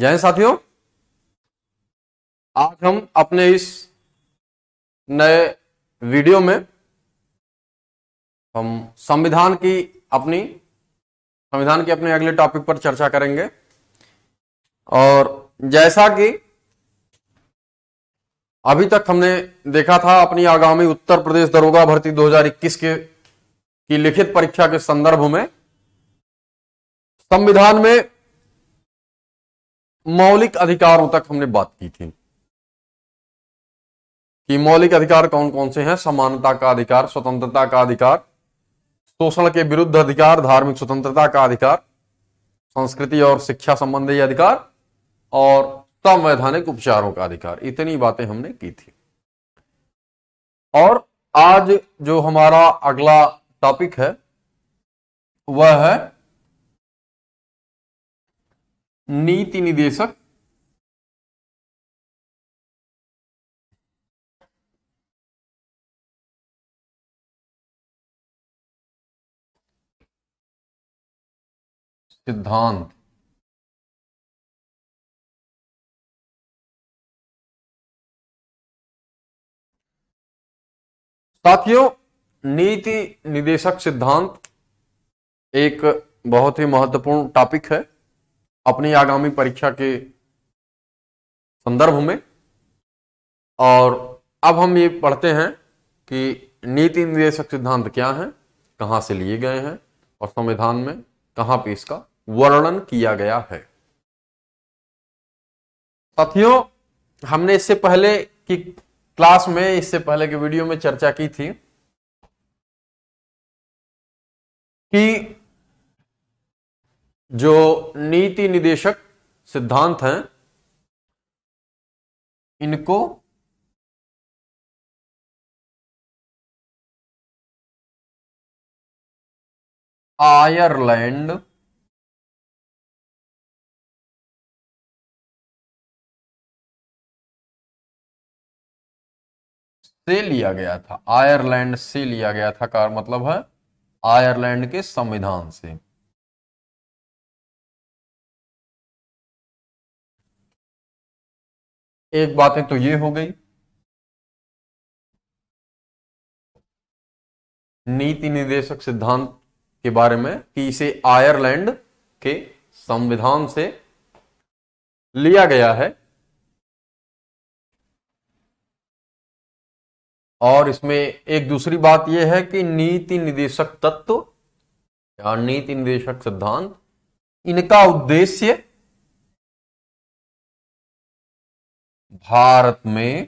जय साथियों आज हम अपने इस नए वीडियो में हम संविधान की अपनी संविधान के अपने अगले टॉपिक पर चर्चा करेंगे और जैसा कि अभी तक हमने देखा था अपनी आगामी उत्तर प्रदेश दरोगा भर्ती 2021 के की लिखित परीक्षा के संदर्भ में संविधान में मौलिक अधिकारों तक हमने बात की थी कि मौलिक अधिकार कौन कौन से हैं समानता का अधिकार स्वतंत्रता का अधिकार शोषण के विरुद्ध अधिकार धार्मिक स्वतंत्रता का अधिकार संस्कृति और शिक्षा संबंधी अधिकार और संवैधानिक उपचारों का अधिकार इतनी बातें हमने की थी और आज जो हमारा अगला टॉपिक है वह है नीति निदेशक सिद्धांत साथियों नीति निदेशक सिद्धांत एक बहुत ही महत्वपूर्ण टॉपिक है अपनी आगामी परीक्षा के संदर्भ में और अब हम ये पढ़ते हैं कि नीति निर्देशक सिद्धांत क्या है कहां से लिए गए हैं और संविधान में कहां पे इसका वर्णन किया गया है साथियों हमने इससे पहले की क्लास में इससे पहले के वीडियो में चर्चा की थी कि जो नीति निदेशक सिद्धांत हैं इनको आयरलैंड से लिया गया था आयरलैंड से लिया गया था का मतलब है आयरलैंड के संविधान से एक बातें तो ये हो गई नीति निदेशक सिद्धांत के बारे में कि इसे आयरलैंड के संविधान से लिया गया है और इसमें एक दूसरी बात यह है कि नीति निदेशक तत्व या नीति निदेशक सिद्धांत इनका उद्देश्य भारत में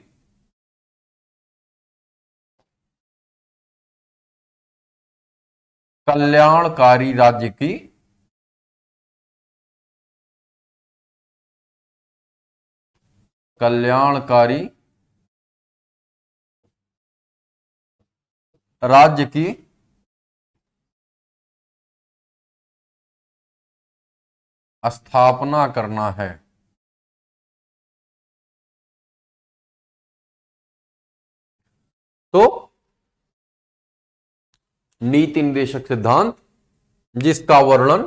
कल्याणकारी राज्य की कल्याणकारी राज्य की स्थापना करना है तो नीति निदेशक सिद्धांत जिसका वर्णन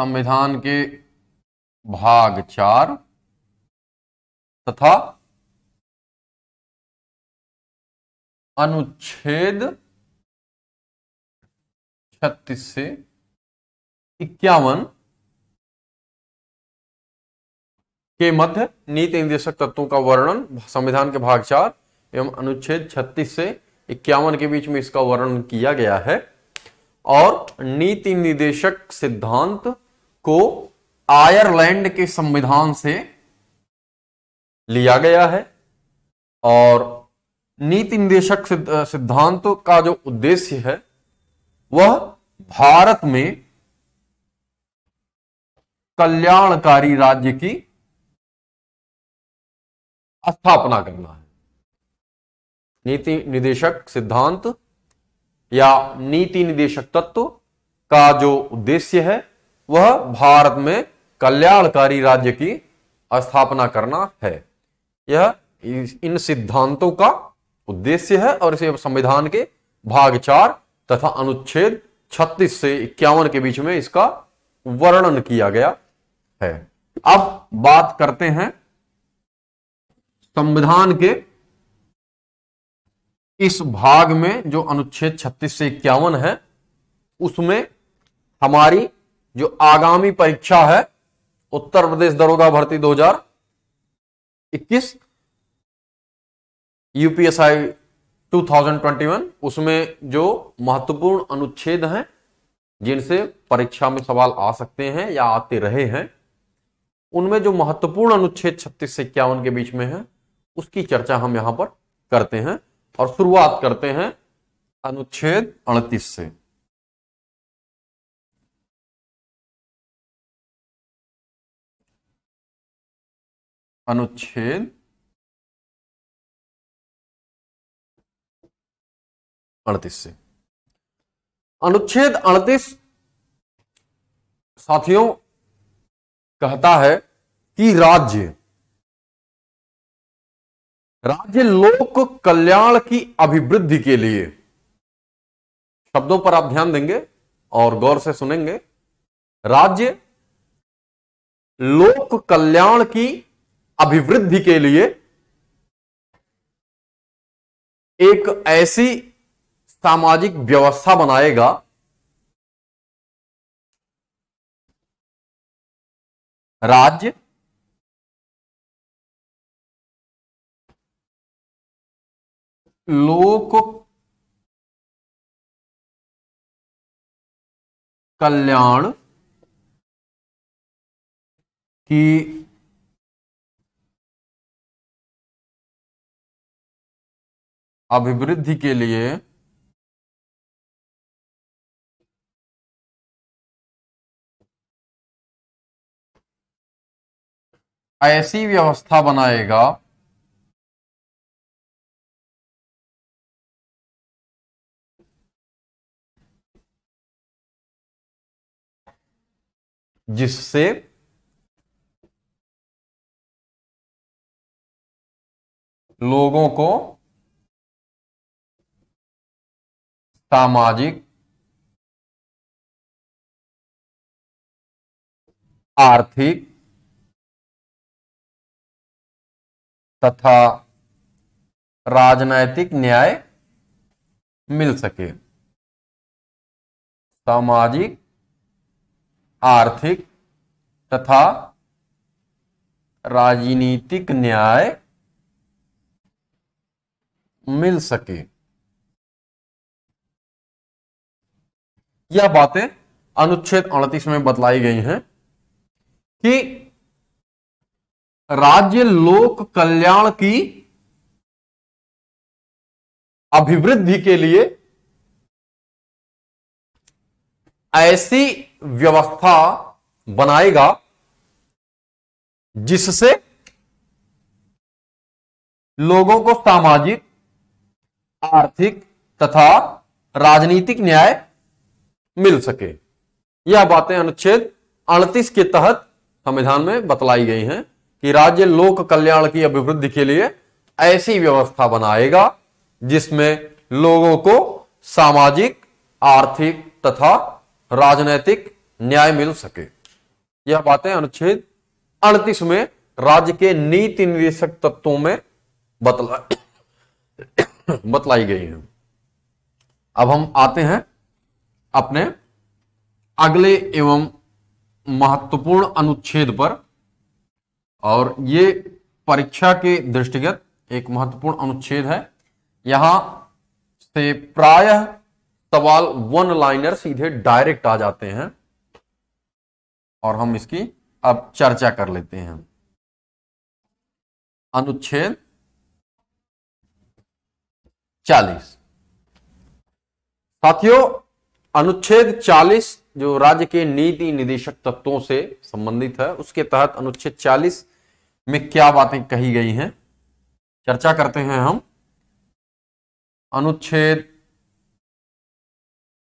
संविधान के भाग चार तथा अनुच्छेद छत्तीस से इक्यावन के मध्य नीति निर्देशक तत्वों का वर्णन संविधान के भाग चार एवं अनुच्छेद 36 से इक्यावन के बीच में इसका वर्णन किया गया है और नीति निदेशक सिद्धांत को आयरलैंड के संविधान से लिया गया है और नीति निदेशक सिद्धांत का जो उद्देश्य है वह भारत में कल्याणकारी राज्य की स्थापना करना है नीति निदेशक सिद्धांत या नीति निदेशक तत्व का जो उद्देश्य है वह भारत में कल्याणकारी राज्य की स्थापना करना है यह इन सिद्धांतों का उद्देश्य है और इसे संविधान के भाग चार तथा अनुच्छेद 36 से इक्यावन के बीच में इसका वर्णन किया गया है अब बात करते हैं संविधान के इस भाग में जो अनुच्छेद 36 से इक्यावन है उसमें हमारी जो आगामी परीक्षा है उत्तर प्रदेश दरोगा भर्ती 2021 यूपीएसआई 2021 उसमें जो महत्वपूर्ण अनुच्छेद हैं जिनसे परीक्षा में सवाल आ सकते हैं या आते रहे हैं उनमें जो महत्वपूर्ण अनुच्छेद 36 से इक्यावन के बीच में है उसकी चर्चा हम यहां पर करते हैं और शुरुआत करते हैं अनुच्छेद अड़तीस से अनुच्छेद अड़तीस से अनुच्छेद अड़तीस साथियों कहता है कि राज्य राज्य लोक कल्याण की अभिवृद्धि के लिए शब्दों पर आप ध्यान देंगे और गौर से सुनेंगे राज्य लोक कल्याण की अभिवृद्धि के लिए एक ऐसी सामाजिक व्यवस्था बनाएगा राज्य लोगों को कल्याण की अभिवृद्धि के लिए ऐसी व्यवस्था बनाएगा जिससे लोगों को सामाजिक आर्थिक तथा राजनैतिक न्याय मिल सके सामाजिक आर्थिक तथा राजनीतिक न्याय मिल सके यह बातें अनुच्छेद अड़तीस में बतलाई गई हैं कि राज्य लोक कल्याण की अभिवृद्धि के लिए ऐसी व्यवस्था बनाएगा जिससे लोगों को सामाजिक आर्थिक तथा राजनीतिक न्याय मिल सके यह बातें अनुच्छेद अड़तीस के तहत संविधान में बतलाई गई हैं कि राज्य लोक कल्याण की अभिवृद्धि के लिए ऐसी व्यवस्था बनाएगा जिसमें लोगों को सामाजिक आर्थिक तथा राजनैतिक न्याय मिल सके यह बातें अनुच्छेद अड़तीस में राज्य के नीति निदेशक तत्वों में बतला बतलाई गई है अब हम आते हैं अपने अगले एवं महत्वपूर्ण अनुच्छेद पर और ये परीक्षा के दृष्टिगत एक महत्वपूर्ण अनुच्छेद है यहां से प्रायः सवाल वन लाइनर सीधे डायरेक्ट आ जाते हैं और हम इसकी अब चर्चा कर लेते हैं अनुच्छेद चालीस साथियों अनुच्छेद 40 जो राज्य के नीति निदेशक तत्वों से संबंधित है उसके तहत अनुच्छेद 40 में क्या बातें कही गई हैं चर्चा करते हैं हम अनुच्छेद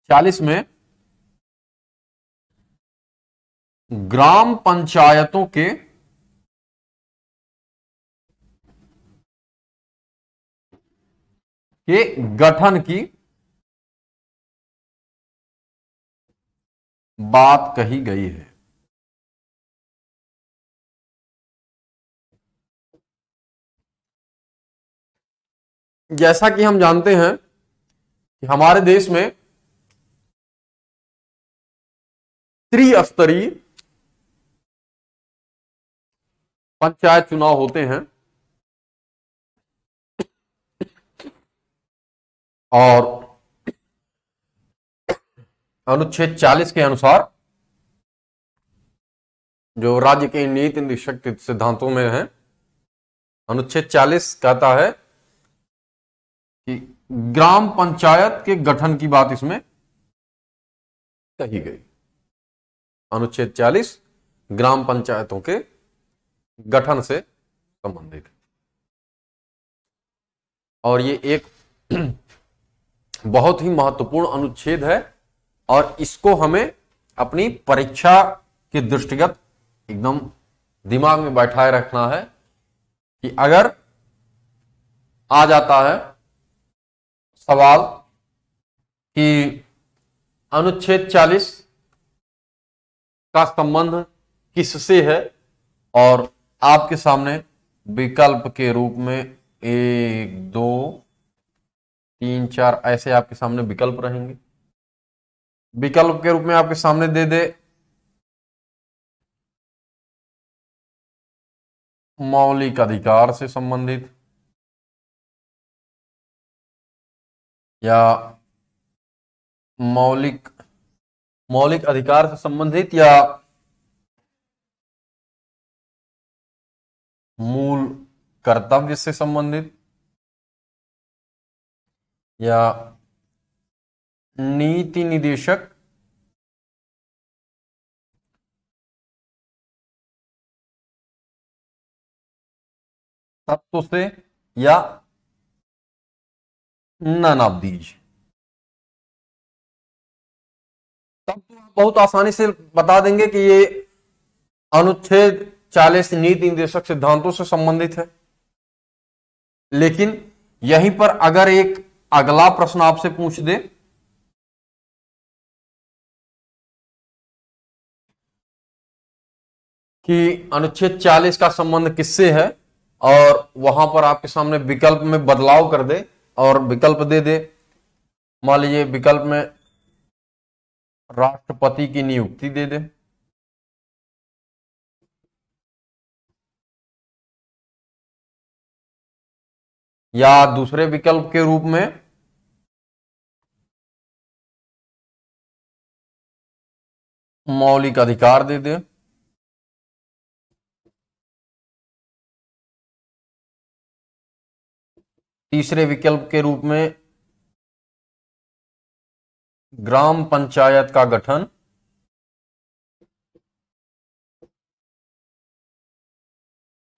चालीस में ग्राम पंचायतों के के गठन की बात कही गई है जैसा कि हम जानते हैं कि हमारे देश में त्रिस्तरीय पंचायत चुनाव होते हैं और अनुच्छेद 40 के अनुसार जो राज्य के नीति निशक्ति सिद्धांतों में है अनुच्छेद 40 कहता है कि ग्राम पंचायत के गठन की बात इसमें कही गई अनुच्छेद 40 ग्राम पंचायतों के गठन से संबंधित और ये एक बहुत ही महत्वपूर्ण अनुच्छेद है और इसको हमें अपनी परीक्षा के दृष्टिगत एकदम दिमाग में बैठाए रखना है कि अगर आ जाता है सवाल कि अनुच्छेद का संबंध किससे है और आपके सामने विकल्प के रूप में एक दो तीन चार ऐसे आपके सामने विकल्प रहेंगे विकल्प के रूप में आपके सामने दे दे मौलिक अधिकार से संबंधित या मौलिक मौलिक अधिकार से संबंधित या मूल कर्तव्य से संबंधित या नीति निदेशक तत्व से या नानाबदीज तब तो आप बहुत आसानी से बता देंगे कि ये अनुच्छेद चालीस नीति निर्देशक सिद्धांतों से संबंधित है लेकिन यहीं पर अगर एक अगला प्रश्न आपसे पूछ दे कि अनुच्छेद 40 का संबंध किससे है और वहां पर आपके सामने विकल्प में बदलाव कर दे और विकल्प दे दे मान लीजिए विकल्प में राष्ट्रपति की नियुक्ति दे दे या दूसरे विकल्प के रूप में मौलिक अधिकार दे दे तीसरे विकल्प के रूप में ग्राम पंचायत का गठन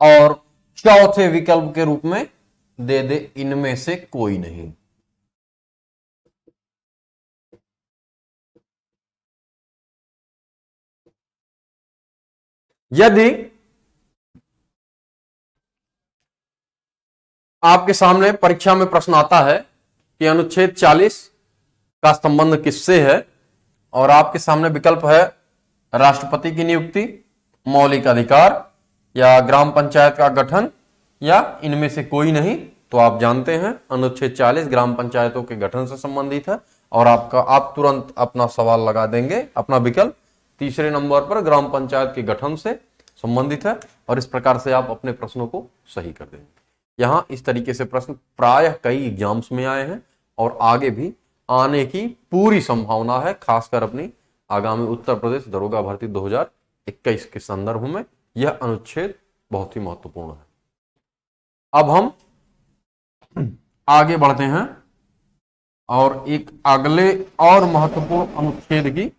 और चौथे विकल्प के रूप में दे दे इनमें से कोई नहीं यदि आपके सामने परीक्षा में प्रश्न आता है कि अनुच्छेद का संबंध किससे है और आपके सामने विकल्प है राष्ट्रपति की नियुक्ति मौलिक अधिकार या ग्राम पंचायत का गठन या इनमें से कोई नहीं तो आप जानते हैं अनुच्छेद 40 ग्राम पंचायतों के गठन से संबंधित है और आपका आप तुरंत अपना सवाल लगा देंगे अपना विकल्प तीसरे नंबर पर ग्राम पंचायत के गठन से संबंधित है और इस प्रकार से आप अपने प्रश्नों को सही कर देंगे यहाँ इस तरीके से प्रश्न प्राय कई एग्जाम्स में आए हैं और आगे भी आने की पूरी संभावना है खासकर अपनी आगामी उत्तर प्रदेश दरोगा भर्ती 2021 के संदर्भ में यह अनुच्छेद बहुत ही महत्वपूर्ण है अब हम आगे बढ़ते हैं और एक अगले और महत्वपूर्ण अनुच्छेद की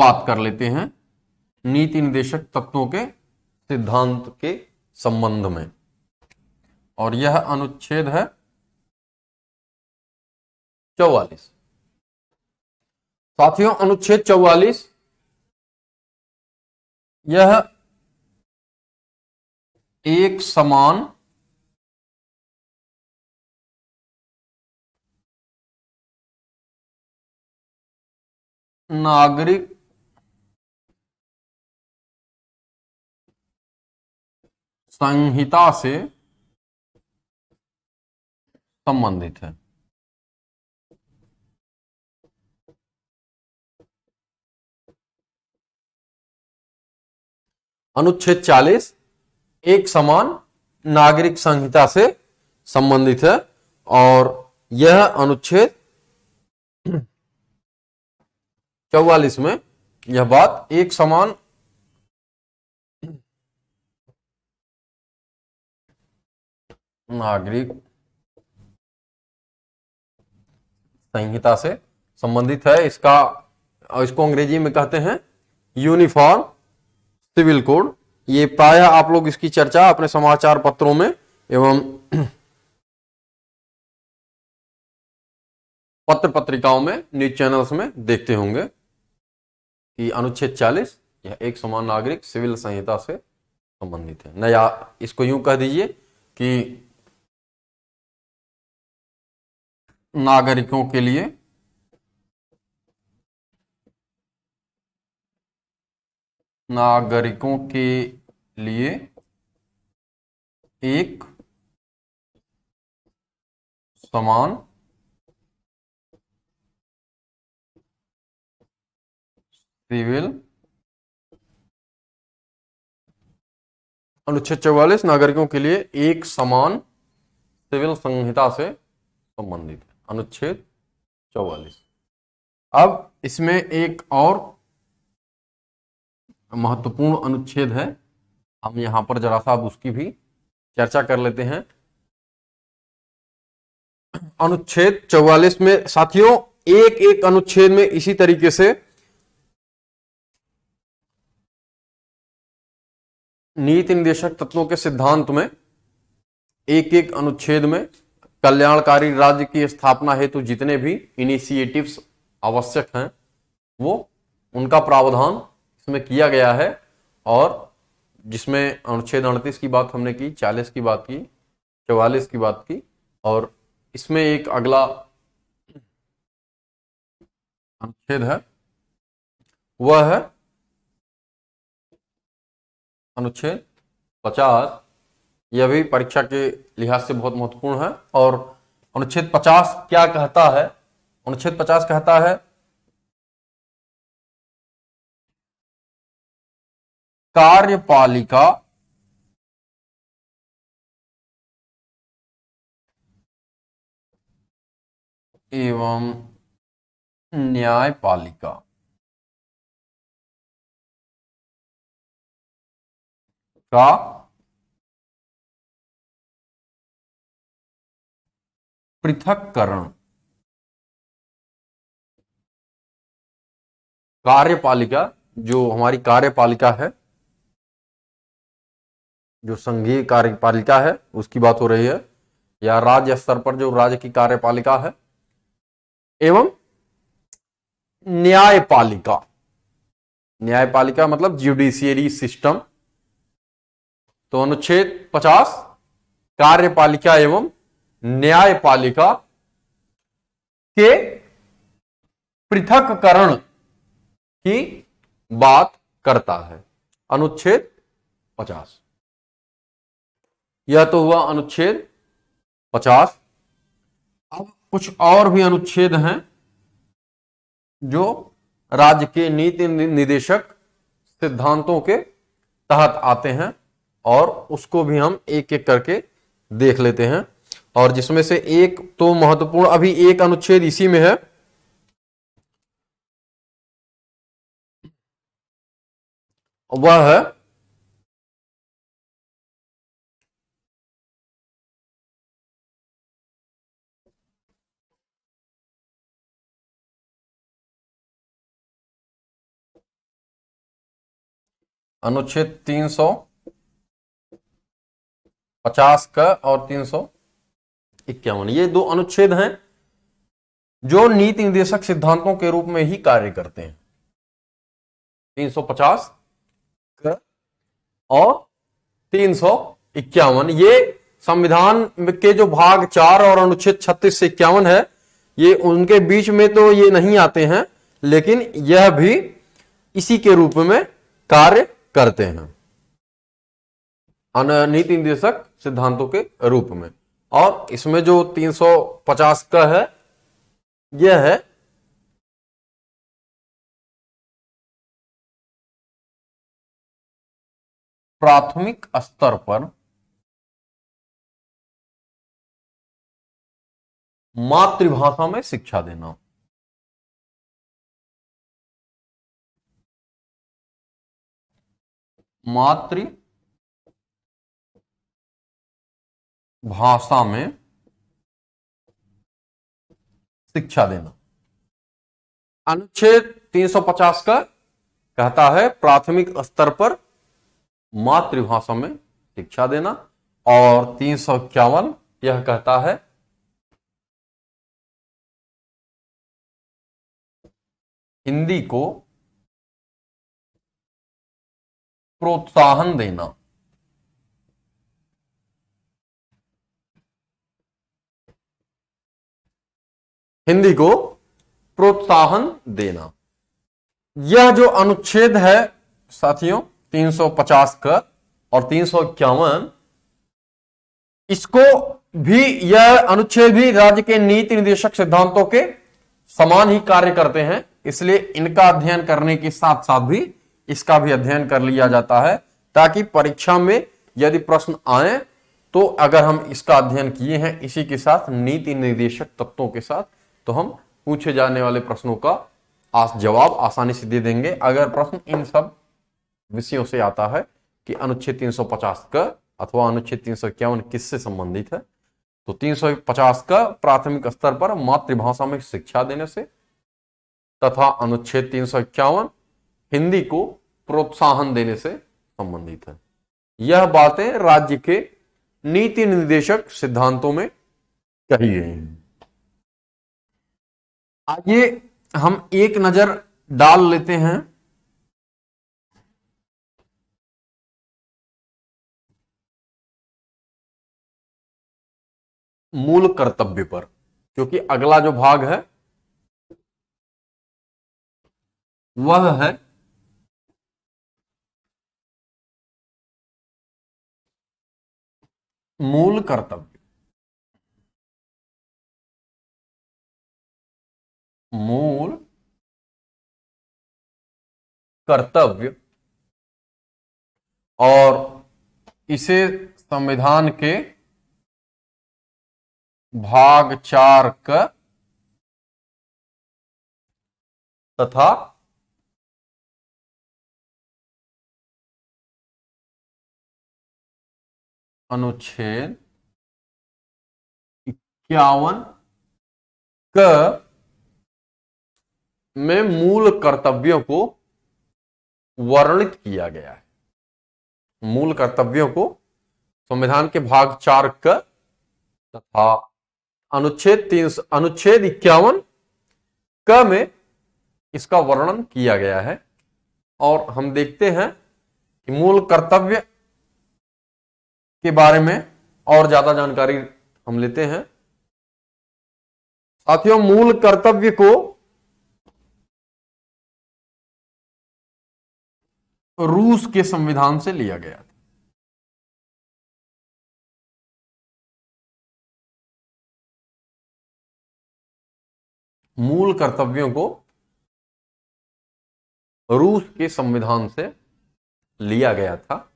बात कर लेते हैं नीति निदेशक तत्वों के सिद्धांत के संबंध में और यह अनुच्छेद है चौवालीस साथियों अनुच्छेद चौवालीस यह एक समान नागरिक संहिता से संबंधित है अनुच्छेद 40 एक समान नागरिक संहिता से संबंधित है और यह अनुच्छेद चौवालीस में यह बात एक समान नागरिक संहिता से संबंधित है इसका इसको अंग्रेजी में कहते हैं यूनिफॉर्म सिविल कोड ये प्राय आप लोग इसकी चर्चा अपने समाचार पत्रों में एवं पत्र पत्रिकाओं में न्यूज चैनल्स में देखते होंगे कि अनुच्छेद 40 यह एक समान नागरिक सिविल संहिता से संबंधित है नया इसको यूं कह दीजिए कि नागरिकों के लिए नागरिकों के लिए एक समान सिविल अनुच्छेद चौवालीस नागरिकों के लिए एक समान सिविल संहिता से संबंधित अनुच्छेद चौवालीस अब इसमें एक और महत्वपूर्ण अनुच्छेद है हम यहाँ पर जरा सा उसकी भी चर्चा कर लेते हैं अनुच्छेद 44 में साथियों एक एक अनुच्छेद में इसी तरीके से नीति निदेशक तत्वों के सिद्धांत में एक एक अनुच्छेद में कल्याणकारी राज्य की स्थापना हेतु जितने भी इनिशिएटिव्स आवश्यक हैं वो उनका प्रावधान इसमें किया गया है और जिसमें अनुच्छेद अड़तीस की बात हमने की चालीस की बात की चवालीस की बात की और इसमें एक अगला अनुच्छेद है वह है अनुच्छेद पचास यह भी परीक्षा के लिहाज से बहुत महत्वपूर्ण है और अनुच्छेद पचास क्या कहता है अनुच्छेद पचास कहता है कार्यपालिका एवं न्यायपालिका का पृथककरण कार्यपालिका जो हमारी कार्यपालिका है जो संघीय कार्यपालिका है उसकी बात हो रही है या राज्य स्तर पर जो राज्य की कार्यपालिका है एवं न्यायपालिका न्यायपालिका मतलब ज्यूडिशियरी सिस्टम तो अनुच्छेद 50 कार्यपालिका एवं न्यायपालिका के पृथककरण की बात करता है अनुच्छेद 50 यह तो हुआ अनुच्छेद पचास अब कुछ और भी अनुच्छेद हैं जो राज्य के नीति निदेशक सिद्धांतों के तहत आते हैं और उसको भी हम एक एक करके देख लेते हैं और जिसमें से एक तो महत्वपूर्ण अभी एक अनुच्छेद इसी में है वह है अनुच्छेद तीन सौ पचास का और तीन सौ इक्यावन ये दो अनुच्छेद हैं जो नीति निर्देशक सिद्धांतों के रूप में ही कार्य करते हैं तीन सौ पचास और तीन सौ इक्यावन ये संविधान के जो भाग चार और अनुच्छेद छत्तीस से इक्यावन है ये उनके बीच में तो ये नहीं आते हैं लेकिन यह भी इसी के रूप में कार्य करते हैं नीति निर्देशक सिद्धांतों के रूप में और इसमें जो 350 का है यह है प्राथमिक स्तर पर मातृभाषा में शिक्षा देना मातृ भाषा में शिक्षा देना अनुच्छेद 350 का कहता है प्राथमिक स्तर पर मातृभाषा में शिक्षा देना और तीन सौ इक्यावन यह कहता है हिंदी को प्रोत्साहन देना हिंदी को प्रोत्साहन देना यह जो अनुच्छेद है साथियों 350 का और तीन इसको भी यह अनुच्छेद भी राज्य के नीति निदेशक सिद्धांतों के समान ही कार्य करते हैं इसलिए इनका अध्ययन करने के साथ साथ भी इसका भी अध्ययन कर लिया जाता है ताकि परीक्षा में यदि प्रश्न आए तो अगर हम इसका अध्ययन किए हैं इसी के साथ नीति निर्देशक तत्वों के साथ तो हम पूछे जाने वाले प्रश्नों का आस जवाब आसानी से दे देंगे अगर प्रश्न इन सब विषयों से आता है कि अनुच्छेद 350 का अथवा अनुच्छेद तीन सौ इक्यावन किससे संबंधित है तो 350 का प्राथमिक स्तर पर मातृभाषा में शिक्षा देने से तथा अनुच्छेद तीन सौ इक्यावन हिंदी को प्रोत्साहन देने से संबंधित है यह बातें राज्य के नीति निर्देशक सिद्धांतों में कही गई हैं आइए हम एक नजर डाल लेते हैं मूल कर्तव्य पर क्योंकि अगला जो भाग है वह है मूल कर्तव्य मूल कर्तव्य और इसे संविधान के भाग चार का तथा अनुच्छेद इक्यावन क में मूल कर्तव्यों को वर्णित किया गया है मूल कर्तव्यों को संविधान के भाग चार क तथा अनुच्छेद तीन अनुच्छेद इक्यावन क में इसका वर्णन किया गया है और हम देखते हैं कि मूल कर्तव्य के बारे में और ज्यादा जानकारी हम लेते हैं साथियों मूल कर्तव्य को रूस के संविधान से लिया गया था मूल कर्तव्यों को रूस के संविधान से लिया गया था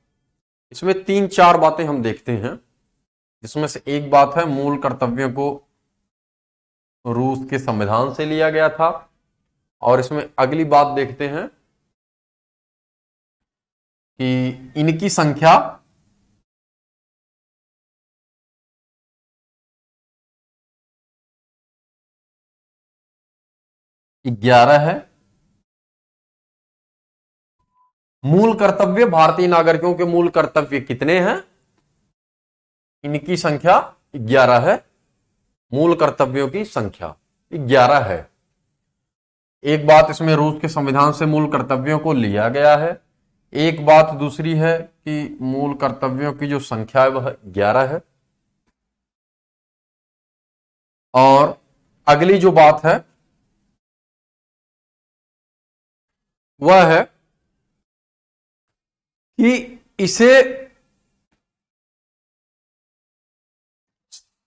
इसमें तीन चार बातें हम देखते हैं जिसमें से एक बात है मूल कर्तव्यों को रूस के संविधान से लिया गया था और इसमें अगली बात देखते हैं कि इनकी संख्या ग्यारह है मूल कर्तव्य भारतीय नागरिकों के मूल कर्तव्य कितने हैं इनकी संख्या ग्यारह है मूल कर्तव्यों की संख्या ग्यारह है एक बात इसमें रूस के संविधान से मूल कर्तव्यों को लिया गया है एक बात दूसरी है कि मूल कर्तव्यों की जो संख्या है वह ग्यारह है और अगली जो बात है वह है कि इसे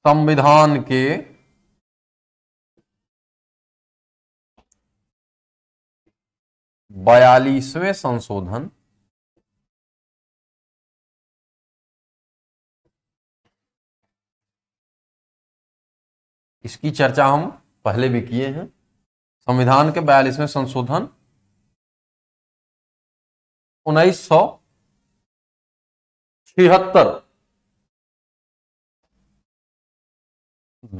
संविधान के बयालीसवें संशोधन इसकी चर्चा हम पहले भी किए हैं संविधान के बयालीसवें संशोधन उन्नीस सौ छिहत्तर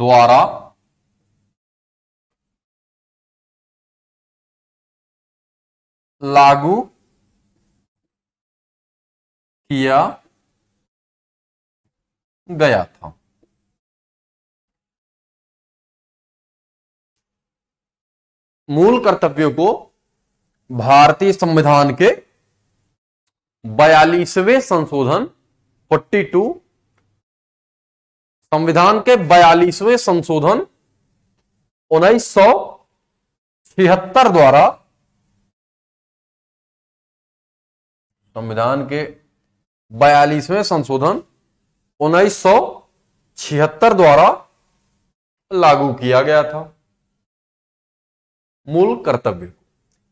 द्वारा लागू किया गया था मूल कर्तव्यों को भारतीय संविधान के बयालीसवें संशोधन 42 संविधान के बयालीसवें संशोधन उन्नीस सौ छिहत्तर द्वारा संविधान के बयालीसवें संशोधन उन्नीस सौ छिहत्तर द्वारा लागू किया गया था मूल कर्तव्य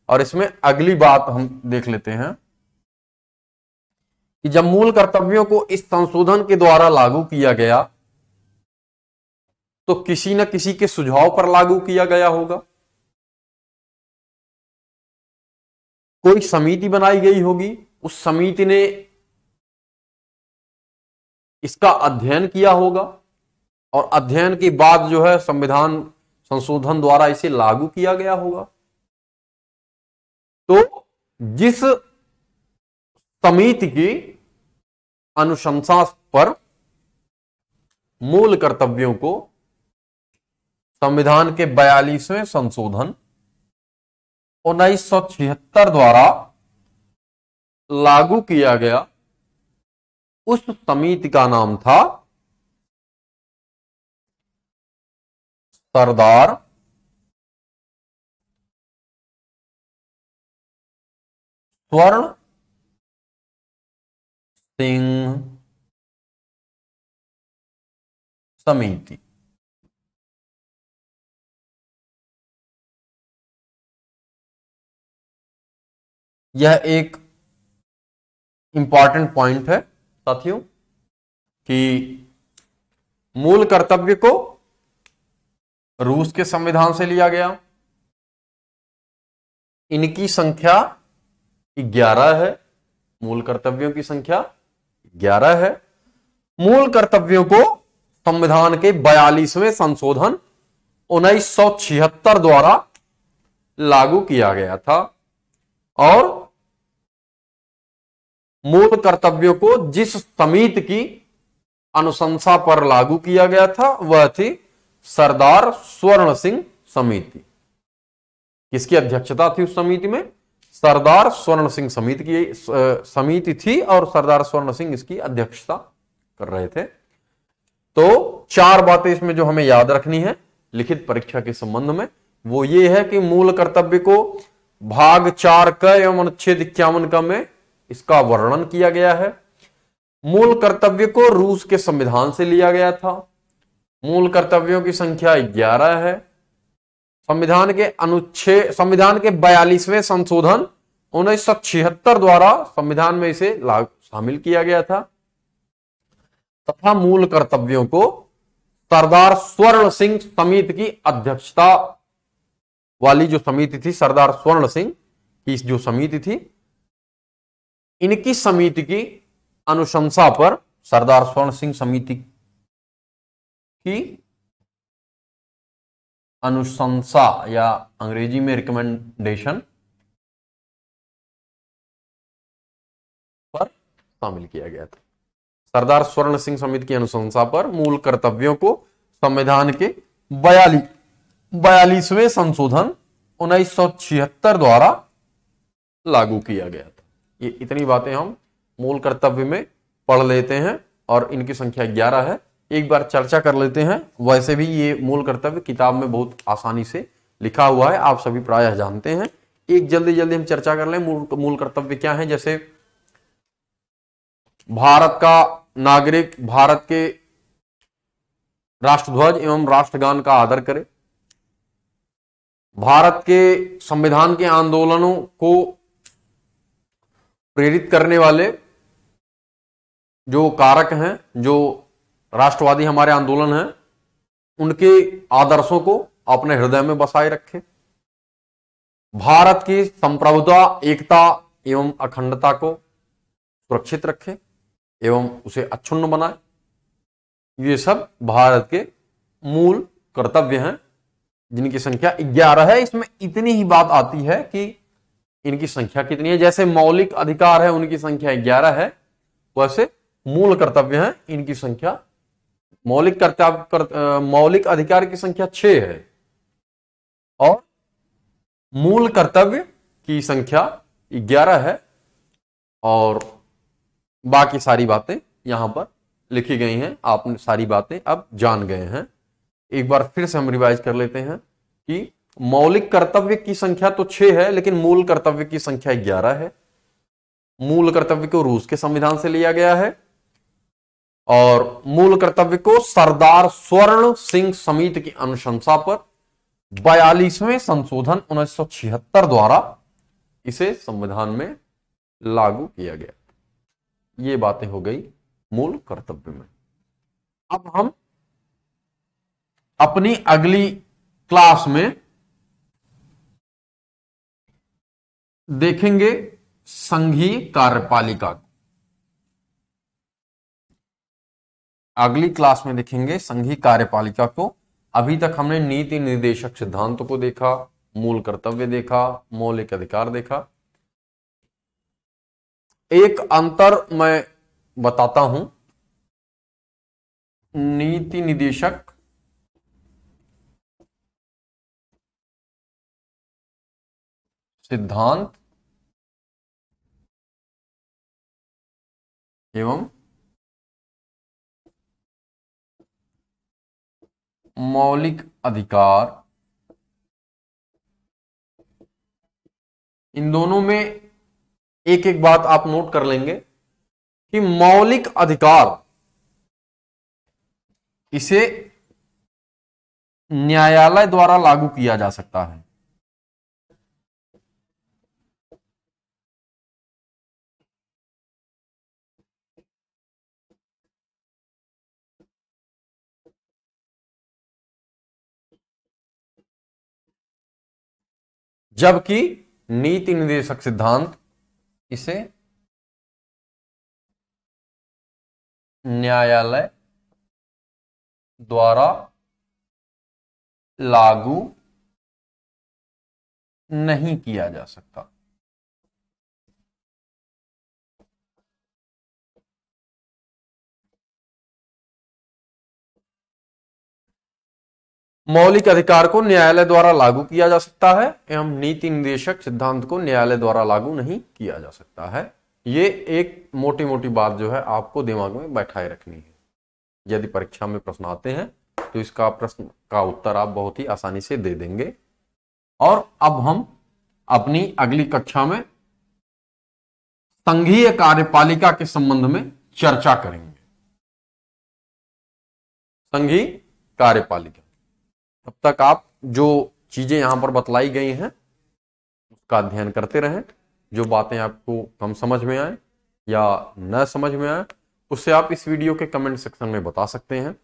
और इसमें अगली बात हम देख लेते हैं कि जब मूल कर्तव्यों को इस संशोधन के द्वारा लागू किया गया तो किसी न किसी के सुझाव पर लागू किया गया होगा कोई समिति बनाई गई होगी उस समिति ने इसका अध्ययन किया होगा और अध्ययन के बाद जो है संविधान संशोधन द्वारा इसे लागू किया गया होगा तो जिस समिति की अनुशंसा पर मूल कर्तव्यों को संविधान के बयालीसवें संशोधन उन्नीस द्वारा लागू किया गया उस समिति का नाम था सरदार स्वर्ण सिंह समिति यह एक इंपॉर्टेंट पॉइंट है साथियों कि मूल कर्तव्य को रूस के संविधान से लिया गया इनकी संख्या ग्यारह है मूल कर्तव्यों की संख्या ग्यारह है मूल कर्तव्यों को संविधान के बयालीसवें संशोधन उन्नीस द्वारा लागू किया गया था और मूल कर्तव्यों को जिस समिति की अनुशंसा पर लागू किया गया था वह थी सरदार स्वर्ण सिंह समिति किसकी अध्यक्षता थी उस समिति में सरदार स्वर्ण सिंह समिति की समिति थी और सरदार स्वर्ण सिंह इसकी अध्यक्षता कर रहे थे तो चार बातें इसमें जो हमें याद रखनी है लिखित परीक्षा के संबंध में वो ये है कि मूल कर्तव्य को भाग चार का एवं अनुच्छेद इक्यावन का में इसका वर्णन किया गया है मूल कर्तव्य को रूस के संविधान से लिया गया था मूल कर्तव्यों की संख्या ग्यारह है संविधान के अनुच्छेद संविधान के बयालीसवें संशोधन उन्नीस द्वारा संविधान में इसे शामिल किया गया था तथा मूल कर्तव्यों को सरदार स्वर्ण सिंह समिति की अध्यक्षता वाली जो समिति थी सरदार स्वर्ण सिंह की जो समिति थी इनकी समिति की अनुशंसा पर सरदार स्वर्ण सिंह समिति की अनुशंसा या अंग्रेजी में रिकमेंडेशन पर शामिल किया गया था सरदार स्वर्ण सिंह समिति की अनुशंसा पर मूल कर्तव्यों को संविधान के बयाली बयालीसवें संशोधन 1976 द्वारा लागू किया गया था ये इतनी बातें हम मूल कर्तव्य में पढ़ लेते हैं और इनकी संख्या ग्यारह है एक बार चर्चा कर लेते हैं वैसे भी ये मूल कर्तव्य किताब में बहुत आसानी से लिखा हुआ है आप सभी प्रायः जानते हैं एक जल्दी जल्दी हम चर्चा कर लें मूल मूल कर्तव्य क्या है जैसे भारत का नागरिक भारत के राष्ट्रध्वज एवं राष्ट्रगान का आदर करे भारत के संविधान के आंदोलनों को प्रेरित करने वाले जो कारक हैं जो राष्ट्रवादी हमारे आंदोलन है उनके आदर्शों को अपने हृदय में बसाए रखें भारत की संप्रभुता एकता एवं अखंडता को सुरक्षित रखें एवं उसे अक्षुण्ण बनाए ये सब भारत के मूल कर्तव्य हैं जिनकी संख्या ग्यारह है इसमें इतनी ही बात आती है कि इनकी संख्या कितनी है जैसे मौलिक अधिकार है उनकी संख्या ग्यारह है वैसे मूल कर्तव्य हैं इनकी संख्या मौलिक कर्तव्य कर, मौलिक अधिकार की संख्या छ है और मूल कर्तव्य की संख्या ग्यारह है और बाकी सारी बातें यहां पर लिखी गई हैं आप सारी बातें अब जान गए हैं एक बार फिर से हम रिवाइज कर लेते हैं कि मौलिक कर्तव्य की संख्या तो छह है लेकिन मूल कर्तव्य की संख्या ग्यारह है मूल कर्तव्य को रूस के संविधान से लिया गया है और मूल कर्तव्य को सरदार स्वर्ण सिंह समिति की अनुशंसा पर बयालीसवें संशोधन 1976 द्वारा इसे संविधान में लागू किया गया ये बातें हो गई मूल कर्तव्य में अब हम अपनी अगली क्लास में देखेंगे संघीय कार्यपालिका को अगली क्लास में देखेंगे संघीय कार्यपालिका को अभी तक हमने नीति निर्देशक सिद्धांत को देखा मूल कर्तव्य देखा मौलिक अधिकार देखा एक अंतर मैं बताता हूं नीति निदेशक सिद्धांत एवं मौलिक अधिकार इन दोनों में एक एक बात आप नोट कर लेंगे कि मौलिक अधिकार इसे न्यायालय द्वारा लागू किया जा सकता है जबकि नीति निदेशक सिद्धांत इसे न्यायालय द्वारा लागू नहीं किया जा सकता मौलिक अधिकार को न्यायालय द्वारा लागू किया जा सकता है एवं नीति निदेशक सिद्धांत को न्यायालय द्वारा लागू नहीं किया जा सकता है ये एक मोटी मोटी बात जो है आपको दिमाग में बैठाए रखनी है यदि परीक्षा में प्रश्न आते हैं तो इसका प्रश्न का उत्तर आप बहुत ही आसानी से दे देंगे और अब हम अपनी अगली कक्षा में संघीय कार्यपालिका के संबंध में चर्चा करेंगे संघीय कार्यपालिका तब तक आप जो चीज़ें यहाँ पर बतलाई गई हैं उसका अध्ययन करते रहें जो बातें आपको कम समझ में आए या न समझ में आए उसे आप इस वीडियो के कमेंट सेक्शन में बता सकते हैं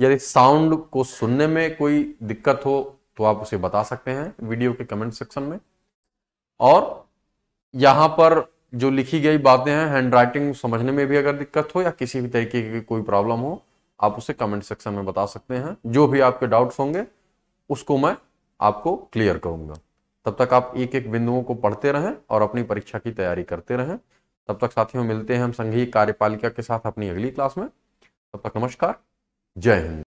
यदि साउंड को सुनने में कोई दिक्कत हो तो आप उसे बता सकते हैं वीडियो के कमेंट सेक्शन में और यहाँ पर जो लिखी गई बातें हैं हैंड राइटिंग समझने में भी अगर दिक्कत हो या किसी भी तरीके की कोई प्रॉब्लम हो आप उसे कमेंट सेक्शन में बता सकते हैं जो भी आपके डाउट्स होंगे उसको मैं आपको क्लियर करूंगा तब तक आप एक एक बिंदुओं को पढ़ते रहें और अपनी परीक्षा की तैयारी करते रहें तब तक साथियों मिलते हैं हम संघीय कार्यपालिका के साथ अपनी अगली क्लास में तब तक नमस्कार जय हिंद